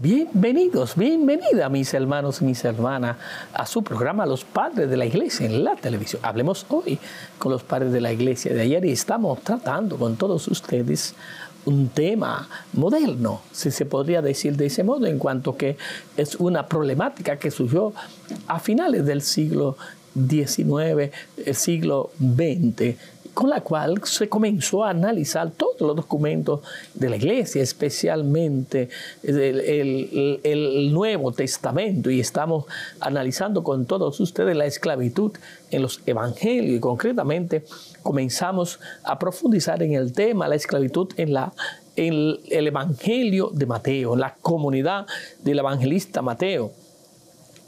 Bienvenidos, bienvenida mis hermanos y mis hermanas a su programa Los Padres de la Iglesia en la televisión. Hablemos hoy con los padres de la Iglesia de ayer y estamos tratando con todos ustedes un tema moderno, si se podría decir de ese modo, en cuanto que es una problemática que surgió a finales del siglo XIX, el siglo XX con la cual se comenzó a analizar todos los documentos de la iglesia, especialmente el, Nuevo Testamento, y estamos analizando con todos ustedes la esclavitud en los evangelios, y concretamente comenzamos a profundizar en el tema, la esclavitud en la en el Evangelio de Mateo, la comunidad del evangelista Mateo,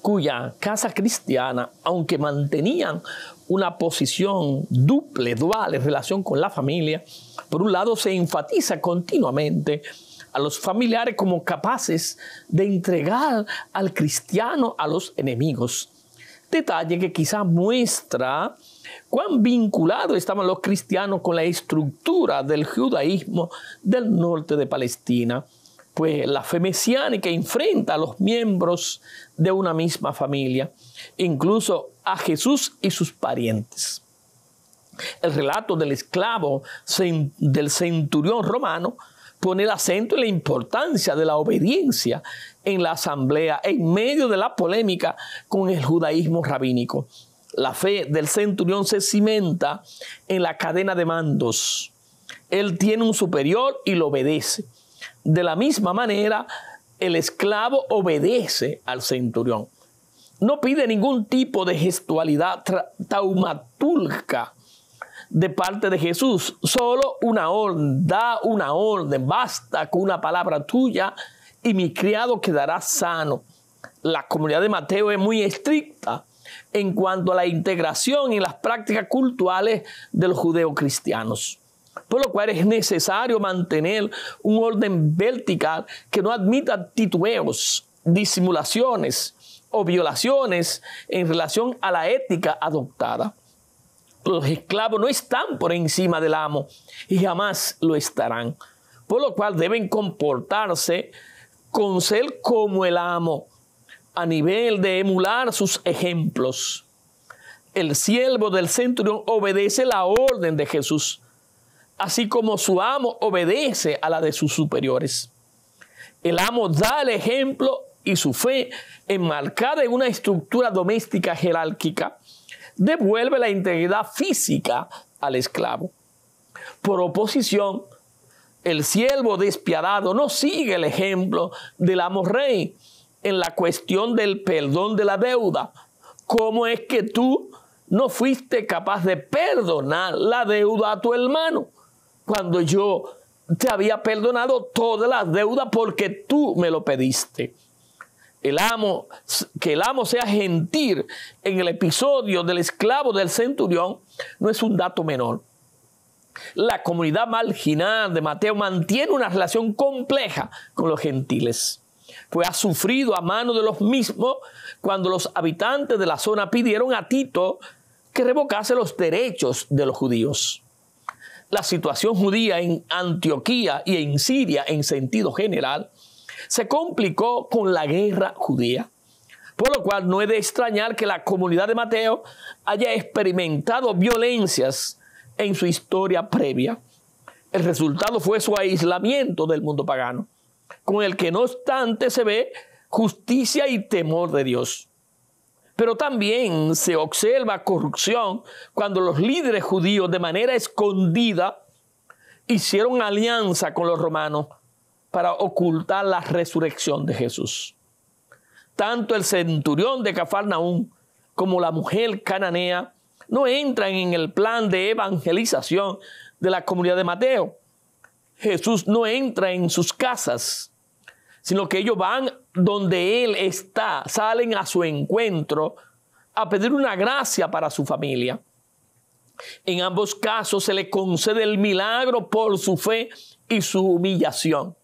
cuya casa cristiana, aunque mantenían una posición duple, dual en relación con la familia. Por un lado, se enfatiza continuamente a los familiares como capaces de entregar al cristiano a los enemigos. Detalle que quizá muestra cuán vinculados estaban los cristianos con la estructura del judaísmo del norte de Palestina pues la fe mesiánica enfrenta a los miembros de una misma familia, incluso a Jesús y sus parientes. El relato del esclavo del centurión romano pone el acento en la importancia de la obediencia en la asamblea en medio de la polémica con el judaísmo rabínico. La fe del centurión se cimenta en la cadena de mandos. Él tiene un superior y lo obedece. De la misma manera, el esclavo obedece al centurión. No pide ningún tipo de gestualidad taumatulca de parte de Jesús. Solo una orden, da una orden, basta con una palabra tuya y mi criado quedará sano. La comunidad de Mateo es muy estricta en cuanto a la integración y las prácticas culturales de los judeocristianos. Por lo cual es necesario mantener un orden vertical que no admita titubeos, disimulaciones o violaciones en relación a la ética adoptada. Los esclavos no están por encima del amo y jamás lo estarán. Por lo cual deben comportarse con ser como el amo a nivel de emular sus ejemplos. El siervo del centurión obedece la orden de Jesús así como su amo obedece a la de sus superiores. El amo da el ejemplo y su fe, enmarcada en una estructura doméstica jerárquica, devuelve la integridad física al esclavo. Por oposición, el siervo despiadado no sigue el ejemplo del amo rey en la cuestión del perdón de la deuda. ¿Cómo es que tú no fuiste capaz de perdonar la deuda a tu hermano? cuando yo te había perdonado todas las deudas porque tú me lo pediste. El amo, que el amo sea gentil en el episodio del esclavo del centurión no es un dato menor. La comunidad marginal de Mateo mantiene una relación compleja con los gentiles, pues ha sufrido a manos de los mismos cuando los habitantes de la zona pidieron a Tito que revocase los derechos de los judíos la situación judía en Antioquía y en Siria en sentido general, se complicó con la guerra judía, por lo cual no es de extrañar que la comunidad de Mateo haya experimentado violencias en su historia previa. El resultado fue su aislamiento del mundo pagano, con el que no obstante se ve justicia y temor de Dios. Pero también se observa corrupción cuando los líderes judíos de manera escondida hicieron alianza con los romanos para ocultar la resurrección de Jesús. Tanto el centurión de Cafarnaúm como la mujer cananea no entran en el plan de evangelización de la comunidad de Mateo. Jesús no entra en sus casas, sino que ellos van donde Él está, salen a su encuentro a pedir una gracia para su familia. En ambos casos se le concede el milagro por su fe y su humillación.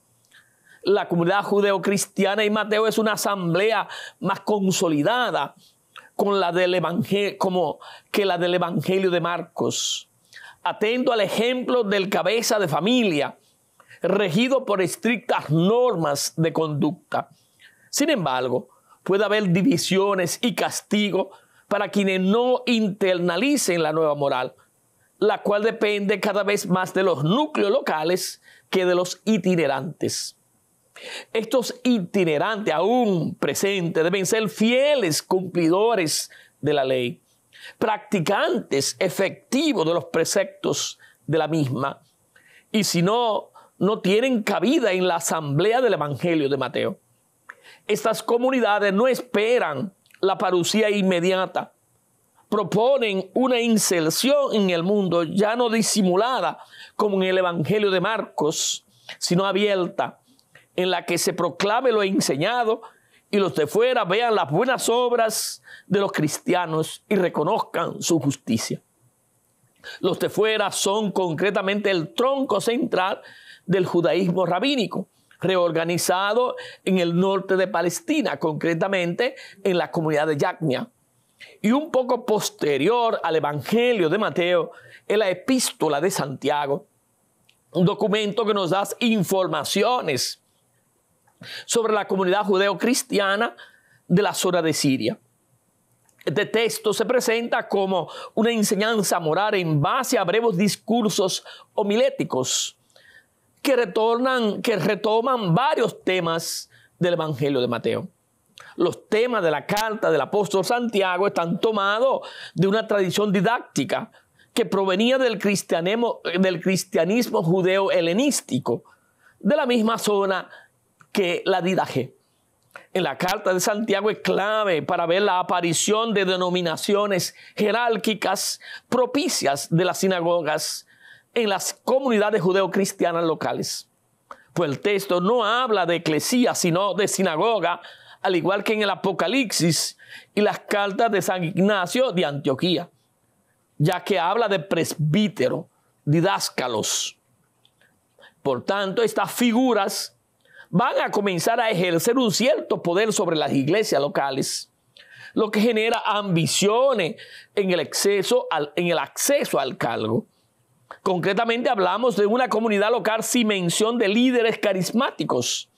La comunidad judeocristiana y Mateo es una asamblea más consolidada con la del que la del Evangelio de Marcos. Atento al ejemplo del cabeza de familia, regido por estrictas normas de conducta. Sin embargo, puede haber divisiones y castigo para quienes no internalicen la nueva moral, la cual depende cada vez más de los núcleos locales que de los itinerantes. Estos itinerantes aún presentes deben ser fieles cumplidores de la ley, practicantes efectivos de los preceptos de la misma, y si no, no tienen cabida en la asamblea del Evangelio de Mateo estas comunidades no esperan la parucía inmediata. Proponen una inserción en el mundo ya no disimulada como en el Evangelio de Marcos, sino abierta, en la que se proclame lo enseñado y los de fuera vean las buenas obras de los cristianos y reconozcan su justicia. Los de fuera son concretamente el tronco central del judaísmo rabínico reorganizado en el norte de Palestina, concretamente en la comunidad de Yacnia. Y un poco posterior al Evangelio de Mateo, en la epístola de Santiago, un documento que nos da informaciones sobre la comunidad judeocristiana de la zona de Siria. Este texto se presenta como una enseñanza moral en base a breves discursos homiléticos que, retornan, que retoman varios temas del Evangelio de Mateo. Los temas de la carta del apóstol Santiago están tomados de una tradición didáctica que provenía del cristianismo, del cristianismo judeo-helenístico, de la misma zona que la didaje. En la carta de Santiago es clave para ver la aparición de denominaciones jerárquicas propicias de las sinagogas en las comunidades judeocristianas locales. Pues el texto no habla de eclesía, sino de sinagoga, al igual que en el Apocalipsis y las cartas de San Ignacio de Antioquía, ya que habla de presbítero, didáscalos. Por tanto, estas figuras van a comenzar a ejercer un cierto poder sobre las iglesias locales, lo que genera ambiciones en el, exceso en el acceso al cargo. Concretamente hablamos de una comunidad local sin mención de líderes carismáticos,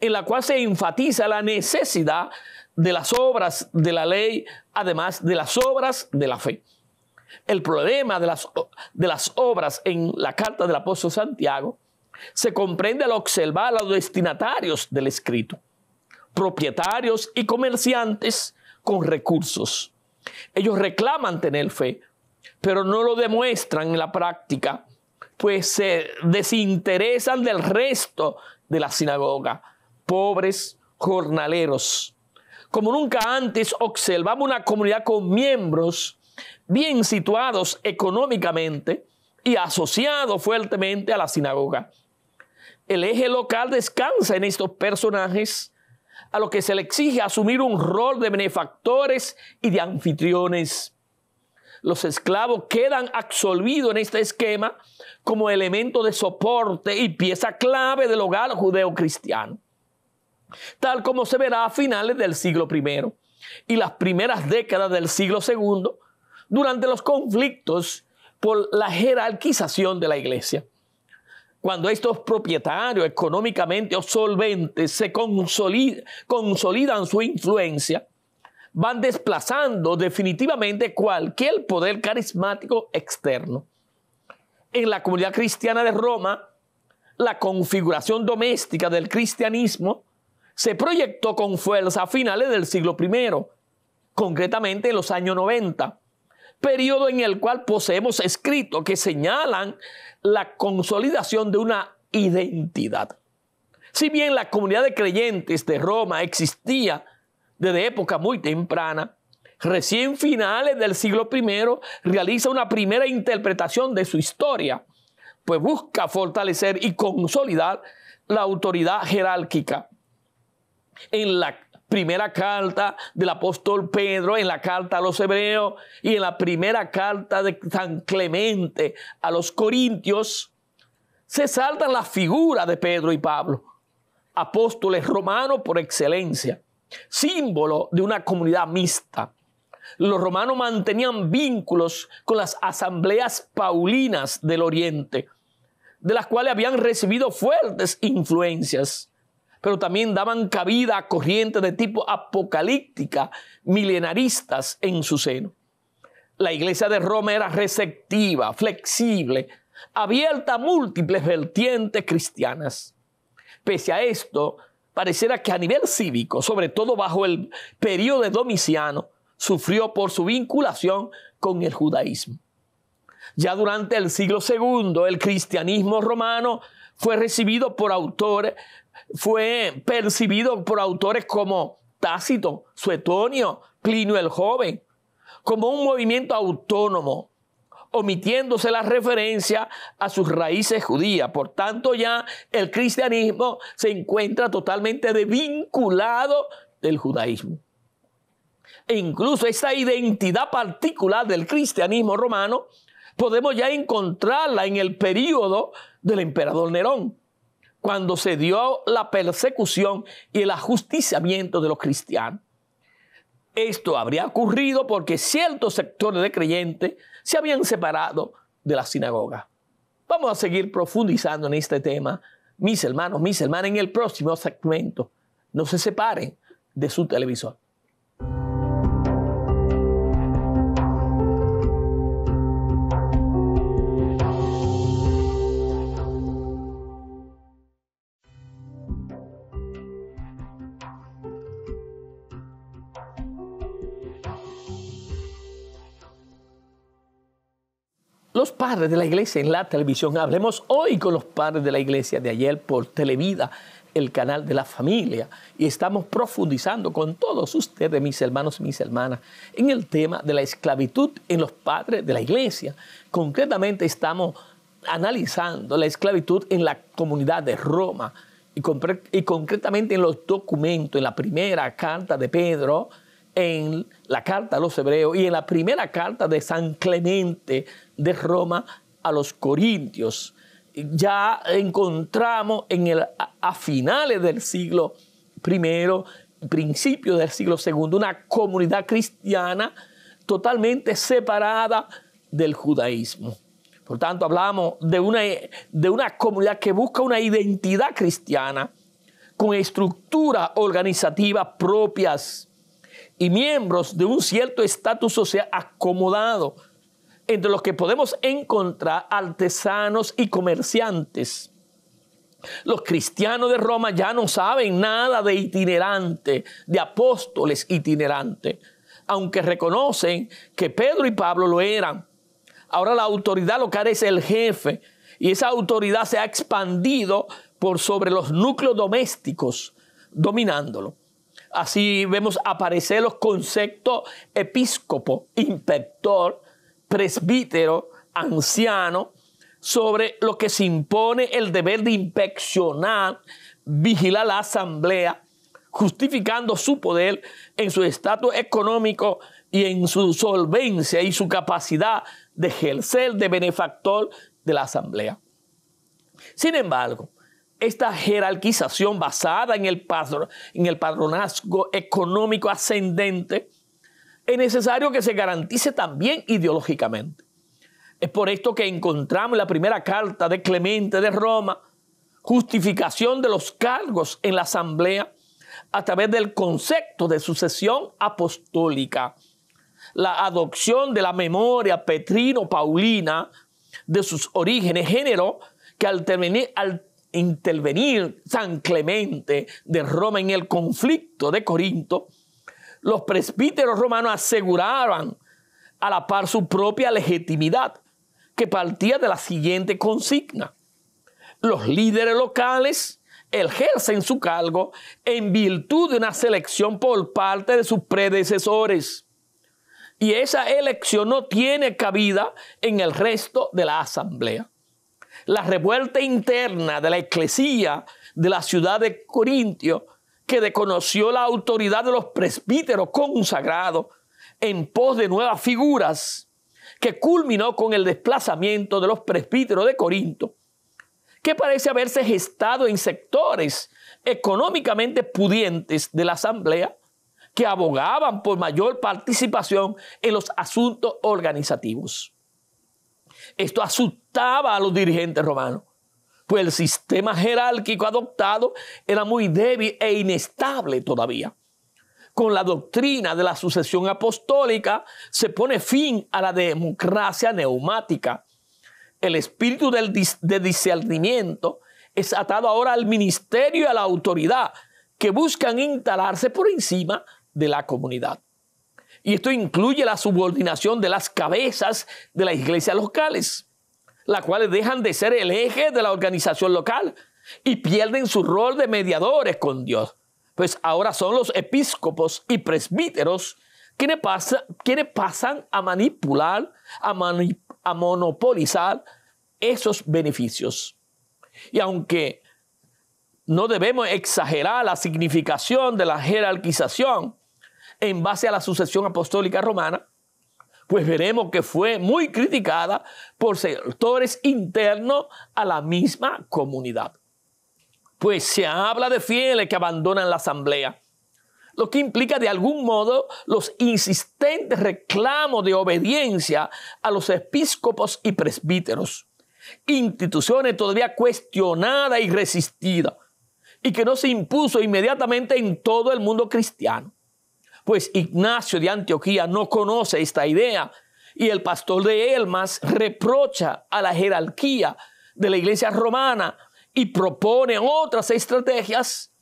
en la cual se enfatiza la necesidad de las obras de la ley, además de las obras de la fe. El problema de las, obras en la carta del apóstol Santiago se comprende al observar a los destinatarios del escrito, propietarios y comerciantes con recursos. Ellos reclaman tener fe, pero no lo demuestran en la práctica, pues se desinteresan del resto de la sinagoga, pobres jornaleros. Como nunca antes observamos una comunidad con miembros bien situados económicamente y asociados fuertemente a la sinagoga. El eje local descansa en estos personajes a lo que se le exige asumir un rol de benefactores y de anfitriones los esclavos quedan absolvidos en este esquema como elemento de soporte y pieza clave del hogar judeocristiano, tal como se verá a finales del siglo I y las primeras décadas del siglo II, durante los conflictos por la jerarquización de la iglesia. Cuando estos propietarios económicamente solventes se consolidan su influencia, van desplazando definitivamente cualquier poder carismático externo. En la comunidad cristiana de Roma, la configuración doméstica del cristianismo se proyectó con fuerza a finales del siglo I, concretamente en los años 90, periodo en el cual poseemos escritos que señalan la consolidación de una identidad. Si bien la comunidad de creyentes de Roma existía desde época muy temprana, recién finales del siglo I, realiza una primera interpretación de su historia, pues busca fortalecer y consolidar la autoridad jerárquica. En la primera carta del apóstol Pedro, en la carta a los hebreos y en la primera carta de San Clemente a los corintios, se saltan las figuras de Pedro y Pablo, apóstoles romanos por excelencia símbolo de una comunidad mixta. Los romanos mantenían vínculos con las asambleas paulinas del Oriente, de las cuales habían recibido fuertes influencias, pero también daban cabida a corrientes de tipo apocalíptica, milenaristas en su seno. La iglesia de Roma era receptiva, flexible, abierta a múltiples vertientes cristianas. Pese a esto, pareciera que a nivel cívico, sobre todo bajo el periodo Domiciano, sufrió por su vinculación con el judaísmo. Ya durante el siglo II, el cristianismo romano fue recibido por autores, fue percibido por autores como Tácito, Suetonio, Plinio el Joven, como un movimiento autónomo omitiéndose la referencia a sus raíces judías. Por tanto, ya el cristianismo se encuentra totalmente desvinculado del judaísmo. E incluso esa identidad particular del cristianismo romano podemos ya encontrarla en el período del emperador Nerón, cuando se dio la persecución y el ajusticiamiento de los cristianos. Esto habría ocurrido porque ciertos sectores de creyentes se habían separado de la sinagoga. Vamos a seguir profundizando en este tema, mis hermanos, mis hermanas, en el próximo segmento. No se separen de su televisor. padres de la iglesia en la televisión. Hablemos hoy con los padres de la iglesia de ayer por Televida, el canal de la familia. Y estamos profundizando con todos ustedes, mis hermanos y mis hermanas, en el tema de la esclavitud en los padres de la iglesia. Concretamente estamos analizando la esclavitud en la comunidad de Roma y, concretamente en los documentos, en la primera carta de Pedro, en la carta a los hebreos y en la primera carta de San Clemente de Roma a los Corintios. Ya encontramos en el, a finales del siglo I, principio del siglo II, una comunidad cristiana totalmente separada del judaísmo. Por tanto, hablamos de una, de una comunidad que busca una identidad cristiana con estructuras organizativas propias y miembros de un cierto estatus social acomodado, entre los que podemos encontrar artesanos y comerciantes. Los cristianos de Roma ya no saben nada de itinerante, de apóstoles itinerantes, aunque reconocen que Pedro y Pablo lo eran. Ahora la autoridad local es el jefe y esa autoridad se ha expandido por sobre los núcleos domésticos, dominándolo. Así vemos aparecer los conceptos episcopo, inspector, presbítero, anciano, sobre lo que se impone el deber de inspeccionar, vigilar la asamblea, justificando su poder en su estatus económico y en su solvencia y su capacidad de ejercer de benefactor de la asamblea. Sin embargo, esta jerarquización basada en el, en el padronazgo económico ascendente, es necesario que se garantice también ideológicamente. Es por esto que encontramos en la primera carta de Clemente de Roma, justificación de los cargos en la asamblea a través del concepto de sucesión apostólica, la adopción de la memoria petrino-paulina de sus orígenes, género que al, terminar, intervenir San Clemente de Roma en el conflicto de Corinto, los presbíteros romanos aseguraban a la par su propia legitimidad, que partía de la siguiente consigna. Los líderes locales ejercen su cargo en virtud de una selección por parte de sus predecesores. Y esa elección no tiene cabida en el resto de la asamblea la revuelta interna de la eclesía de la ciudad de Corintio, que desconoció la autoridad de los presbíteros consagrados en pos de nuevas figuras, que culminó con el desplazamiento de los presbíteros de Corinto, que parece haberse gestado en sectores económicamente pudientes de la asamblea, que abogaban por mayor participación en los asuntos organizativos. Esto asustaba a los dirigentes romanos, pues el sistema jerárquico adoptado era muy débil e inestable todavía. Con la doctrina de la sucesión apostólica se pone fin a la democracia neumática. El espíritu del de discernimiento es atado ahora al ministerio y a la autoridad que buscan instalarse por encima de la comunidad. Y esto incluye la subordinación de las cabezas de las iglesias locales, las cuales dejan de ser el eje de la organización local y pierden su rol de mediadores con Dios. Pues ahora son los episcopos y presbíteros quienes, pasa, quienes pasan a manipular, a monopolizar esos beneficios. Y aunque no debemos exagerar la significación de la jerarquización, en base a la sucesión apostólica romana, pues veremos que fue muy criticada por sectores internos a la misma comunidad. Pues se habla de fieles que abandonan la asamblea, lo que implica de algún modo los insistentes reclamos de obediencia a los episcopos y presbíteros, instituciones todavía cuestionadas y resistidas, y que no se impuso inmediatamente en todo el mundo cristiano pues Ignacio de Antioquía no conoce esta idea y el pastor de Elmas reprocha a la jerarquía de la iglesia romana y propone otras estrategias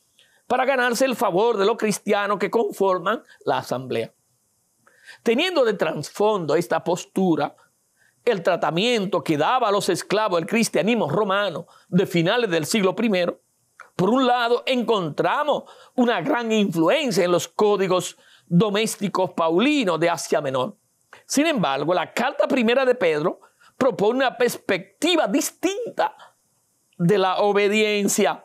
para ganarse el favor de los cristianos que conforman la asamblea. Teniendo de trasfondo esta postura, el tratamiento que daba a los esclavos el cristianismo romano de finales del siglo I, por un lado encontramos una gran influencia en los códigos domésticos paulinos de Asia Menor. Sin embargo, la carta primera de Pedro propone una perspectiva distinta de la obediencia.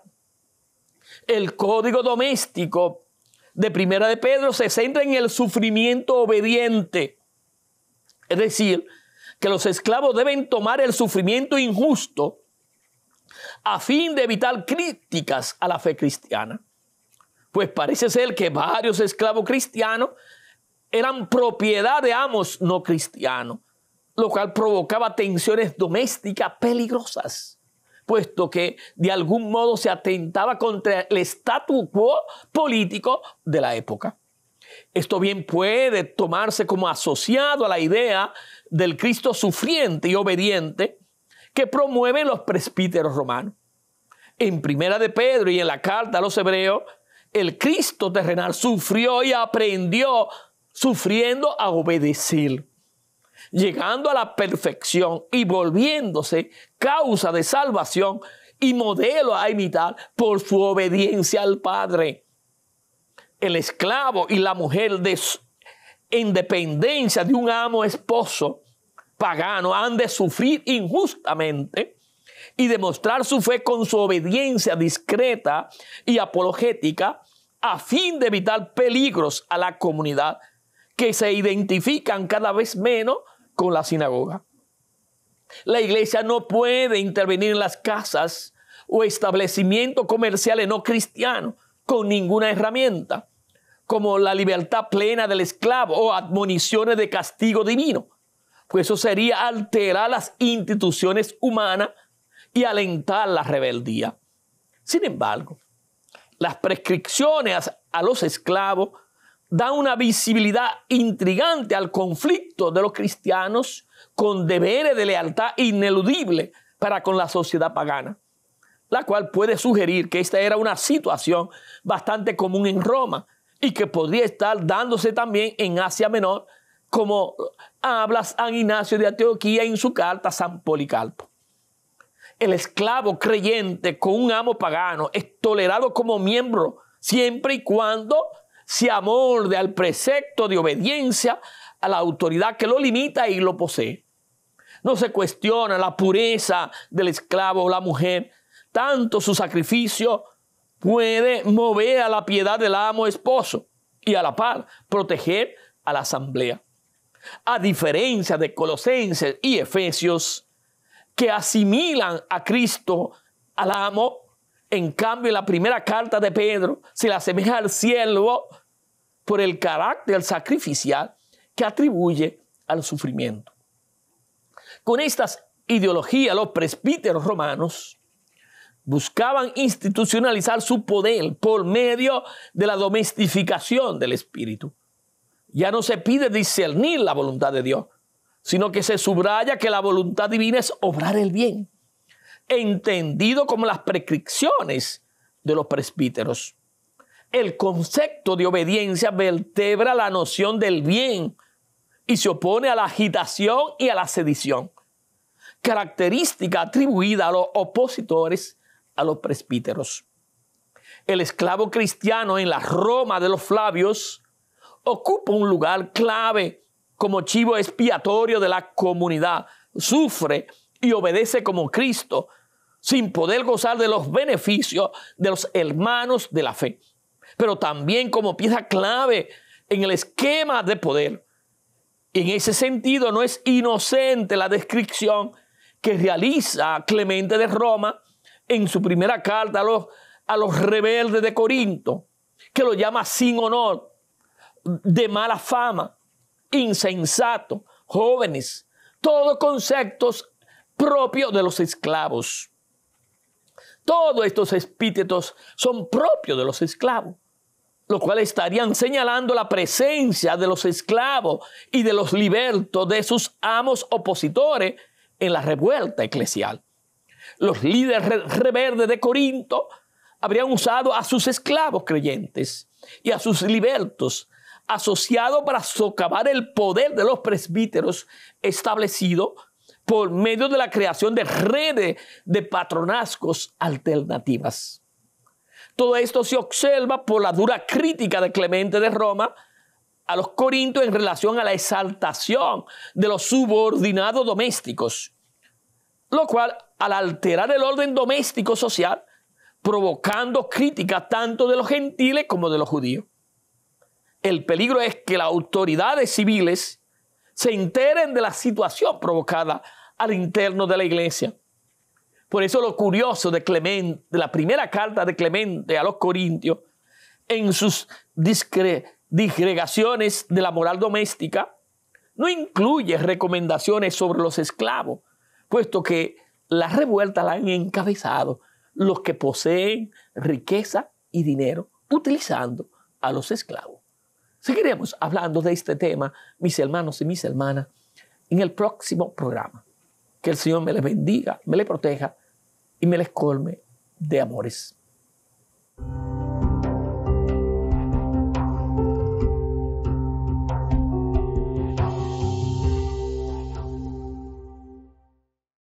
El código doméstico de primera de Pedro se centra en el sufrimiento obediente. Es decir, que los esclavos deben tomar el sufrimiento injusto a fin de evitar críticas a la fe cristiana. Pues parece ser que varios esclavos cristianos eran propiedad de amos no cristianos, lo cual provocaba tensiones domésticas peligrosas, puesto que de algún modo se atentaba contra el statu quo político de la época. Esto bien puede tomarse como asociado a la idea del Cristo sufriente y obediente que promueven los presbíteros romanos. En Primera de Pedro y en la carta a los hebreos, el Cristo terrenal sufrió y aprendió sufriendo a obedecer, llegando a la perfección y volviéndose causa de salvación y modelo a imitar por su obediencia al Padre. El esclavo y la mujer de en dependencia de un amo esposo pagano han de sufrir injustamente y demostrar su fe con su obediencia discreta y apologética a fin de evitar peligros a la comunidad que se identifican cada vez menos con la sinagoga. La iglesia no puede intervenir en las casas o establecimientos comerciales no cristianos con ninguna herramienta, como la libertad plena del esclavo o admoniciones de castigo divino, pues eso sería alterar las instituciones humanas y alentar la rebeldía. Sin embargo, las prescripciones a los esclavos dan una visibilidad intrigante al conflicto de los cristianos con deberes de lealtad ineludible para con la sociedad pagana, la cual puede sugerir que esta era una situación bastante común en Roma y que podría estar dándose también en Asia Menor, como habla San Ignacio de Antioquía en su carta a San Policarpo el esclavo creyente con un amo pagano es tolerado como miembro siempre y cuando se amorde al precepto de obediencia a la autoridad que lo limita y lo posee. No se cuestiona la pureza del esclavo o la mujer, tanto su sacrificio puede mover a la piedad del amo esposo y a la par proteger a la asamblea. A diferencia de Colosenses y Efesios, que asimilan a Cristo, al amo. En cambio, la primera carta de Pedro se le asemeja al siervo por el carácter sacrificial que atribuye al sufrimiento. Con estas ideologías, los presbíteros romanos buscaban institucionalizar su poder por medio de la domestificación del espíritu. Ya no se pide discernir la voluntad de Dios, sino que se subraya que la voluntad divina es obrar el bien, entendido como las prescripciones de los presbíteros. El concepto de obediencia vertebra la noción del bien y se opone a la agitación y a la sedición, característica atribuida a los opositores a los presbíteros. El esclavo cristiano en la Roma de los Flavios ocupa un lugar clave como chivo expiatorio de la comunidad, sufre y obedece como Cristo, sin poder gozar de los beneficios de los hermanos de la fe, pero también como pieza clave en el esquema de poder. En ese sentido, no es inocente la descripción que realiza Clemente de Roma en su primera carta a los, a los rebeldes de Corinto, que lo llama sin honor, de mala fama, insensato, jóvenes, todos conceptos propios de los esclavos. Todos estos espíritus son propios de los esclavos, lo cual estarían señalando la presencia de los esclavos y de los libertos de sus amos opositores en la revuelta eclesial. Los líderes rebeldes de Corinto habrían usado a sus esclavos creyentes y a sus libertos asociado para socavar el poder de los presbíteros establecido por medio de la creación de redes de patronazgos alternativas. Todo esto se observa por la dura crítica de Clemente de Roma a los corintios en relación a la exaltación de los subordinados domésticos, lo cual al alterar el orden doméstico social, provocando críticas tanto de los gentiles como de los judíos. El peligro es que las autoridades civiles se enteren de la situación provocada al interno de la iglesia. Por eso lo curioso de la primera carta de Clemente a los Corintios, en sus disgregaciones de la moral doméstica, no incluye recomendaciones sobre los esclavos, puesto que las revueltas la han encabezado los que poseen riqueza y dinero, utilizando a los esclavos. Seguiremos hablando de este tema, mis hermanos y mis hermanas, en el próximo programa. Que el Señor me les bendiga, me les proteja y me les colme de amores.